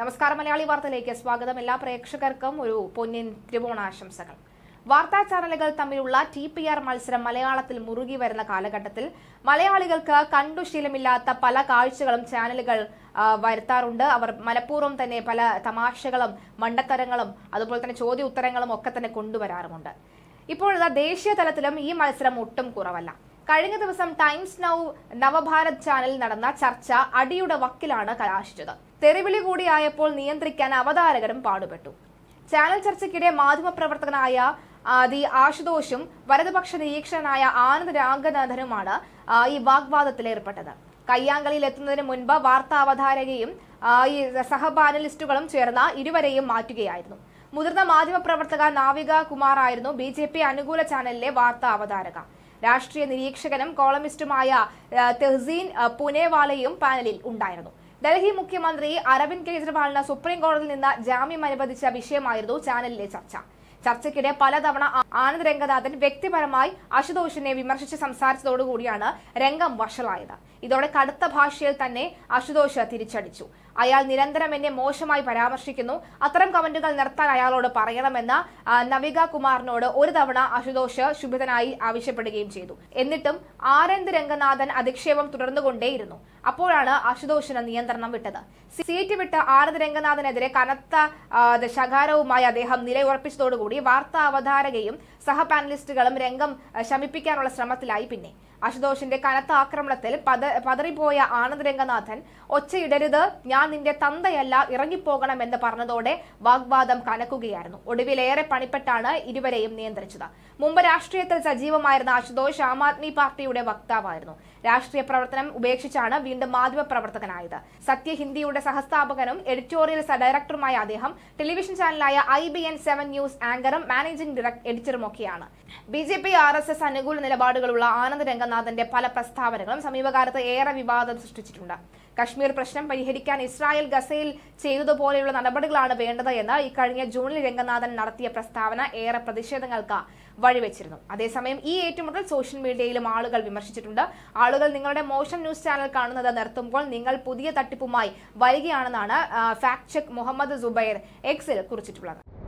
നമസ്കാരം മലയാളി വാർത്തയിലേക്ക് സ്വാഗതം എല്ലാ പ്രേക്ഷകർക്കും ഒരു പൊന്നിൻ ത്രികോണാശംസകൾ വാർത്താ ചാനലുകൾ തമ്മിലുള്ള ടി പി ആർ മത്സരം മലയാളത്തിൽ മുറുകി വരുന്ന കാലഘട്ടത്തിൽ മലയാളികൾക്ക് കണ്ടുശീലമില്ലാത്ത പല കാഴ്ചകളും ചാനലുകൾ വരുത്താറുണ്ട് അവർ മനഃപൂർവ്വം തന്നെ പല തമാശകളും മണ്ടത്തരങ്ങളും അതുപോലെ തന്നെ ചോദ്യ ഉത്തരങ്ങളും ഒക്കെ തന്നെ കൊണ്ടുവരാറുമുണ്ട് ഇപ്പോഴത്തെ ദേശീയ തലത്തിലും ഈ മത്സരം ഒട്ടും കുറവല്ല കഴിഞ്ഞ ദിവസം ടൈംസ് നൗ നവഭാരത് ചാനൽ നടന്ന ചർച്ച അടിയുടെ വക്കിലാണ് കലാശിച്ചത് തെറിവിളി കൂടിയായപ്പോൾ നിയന്ത്രിക്കാൻ അവതാരകരും പാടുപെട്ടു ചാനൽ ചർച്ചയ്ക്കിടെ മാധ്യമപ്രവർത്തകനായ ദി ആശുതോഷും വലതുപക്ഷ നിരീക്ഷകനായ ആനന്ദ് രാഗനാഥനുമാണ് ഈ വാഗ്വാദത്തിൽ ഏർപ്പെട്ടത് കയ്യാങ്കളിയിൽ എത്തുന്നതിന് മുൻപ് വാർത്താ അവതാരകയും ഈ സഹപാനലിസ്റ്റുകളും ചേർന്ന ഇരുവരെയും മാറ്റുകയായിരുന്നു മുതിർന്ന മാധ്യമപ്രവർത്തക നാവിക കുമാർ ആയിരുന്നു ബി ജെ പി അനുകൂല ചാനലിലെ വാർത്താ അവതാരക രാഷ്ട്രീയ നിരീക്ഷകനും കോളമിസ്റ്റുമായ തെഹസീൻ പുനേവാലയും പാനലിൽ ഉണ്ടായിരുന്നു ഡൽഹി മുഖ്യമന്ത്രി അരവിന്ദ് കെജ്രിവാളിന് സുപ്രീം കോടതിയിൽ നിന്ന് ജാമ്യം അനുവദിച്ച വിഷയമായിരുന്നു ചാനലിലെ ചർച്ച ചർച്ചയ്ക്കിടെ പലതവണ ആനന്ദ് രംഗനാഥൻ വ്യക്തിപരമായി അശുതോഷിനെ വിമർശിച്ച് സംസാരിച്ചതോടുകൂടിയാണ് രംഗം വഷളായത് ഇതോടെ കടുത്ത ഭാഷയിൽ തന്നെ അശുതോഷ് തിരിച്ചടിച്ചു അയാൾ നിരന്തരം എന്നെ മോശമായി പരാമർശിക്കുന്നു അത്തരം കമന്റുകൾ നിർത്താൻ അയാളോട് പറയണമെന്ന് നവിക കുമാറിനോട് ഒരു തവണ അശുതോഷ് ശുഭിതനായി ആവശ്യപ്പെടുകയും ചെയ്തു എന്നിട്ടും ആനന്ദ് രംഗനാഥൻ അധിക്ഷേപം തുടർന്നുകൊണ്ടേയിരുന്നു അപ്പോഴാണ് അശുതോഷിന് നിയന്ത്രണം വിട്ടത് സീറ്റ് വിട്ട് ആനന്ദ് രംഗനാഥനെതിരെ കനത്ത ശകാരവുമായി അദ്ദേഹം നിലയുറപ്പിച്ചതോടുകൂടി കൂടി വാർത്താ അവതാരകയും സഹപാനലിസ്റ്റുകളും രംഗം ശമിപ്പിക്കാനുള്ള ശ്രമത്തിലായി പിന്നെ അശുതോഷിന്റെ കനത്ത ആക്രമണത്തിൽ പത പതറിപ്പോയ ആനന്ദ് രംഗനാഥൻ ഒച്ചയിടരുത് ഞാൻ നിന്റെ തന്തയല്ല ഇറങ്ങിപ്പോകണമെന്ന് പറഞ്ഞതോടെ വാഗ്വാദം കനക്കുകയായിരുന്നു ഒടുവിലേറെ പണിപ്പെട്ടാണ് ഇരുവരെയും നിയന്ത്രിച്ചത് മുമ്പ് രാഷ്ട്രീയത്തിൽ സജീവമായിരുന്ന അശുതോഷ് ആം ആദ്മി പാർട്ടിയുടെ വക്താവായിരുന്നു രാഷ്ട്രീയ പ്രവർത്തനം ഉപേക്ഷിച്ചാണ് വീണ്ടും മാധ്യമ പ്രവർത്തകനായത് സത്യ ഹിന്ദിയുടെ സഹസ്ഥാപകനും എഡിറ്റോറിയൽ ഡയറക്ടറുമായ അദ്ദേഹം ടെലിവിഷൻ ചാനലായ I B N seven news ആങ്കറും മാനേജിംഗ് എഡിറ്ററും ഒക്കെയാണ് B J P R S S അനുകൂല നിലപാടുകളുള്ള ആനന്ദ് രംഗനാഥന്റെ പല പ്രസ്താവനകളും സമീപകാലത്ത് ഏറെ വിവാദം സൃഷ്ടിച്ചിട്ടുണ്ട് കശ്മീർ പ്രശ്നം പരിഹരിക്കാൻ ഇസ്രായേൽ ഗസയിൽ ചെയ്തതുപോലെയുള്ള നടപടികളാണ് വേണ്ടത് എന്ന് ഇക്കഴിഞ്ഞ ജൂണിൽ രംഗനാഥൻ നടത്തിയ പ്രസ്താവന ഏറെ പ്രതിഷേധങ്ങൾക്ക് വഴിവെച്ചിരുന്നു അതേസമയം ഈ ഏറ്റുമുട്ടൽ സോഷ്യൽ മീഡിയയിലും ആളുകൾ വിമർശിച്ചിട്ടുണ്ട് ആളുകൾ നിങ്ങളുടെ മോശം ന്യൂസ് ചാനൽ കാണുന്നത് നിർത്തുമ്പോൾ നിങ്ങൾ പുതിയ തട്ടിപ്പുമായി വരികയാണെന്നാണ് ഫാക്ട് ചെക്ക് മുഹമ്മദ് സുബൈർ എക്സിൽ കുറിച്ചിട്ടുള്ളത്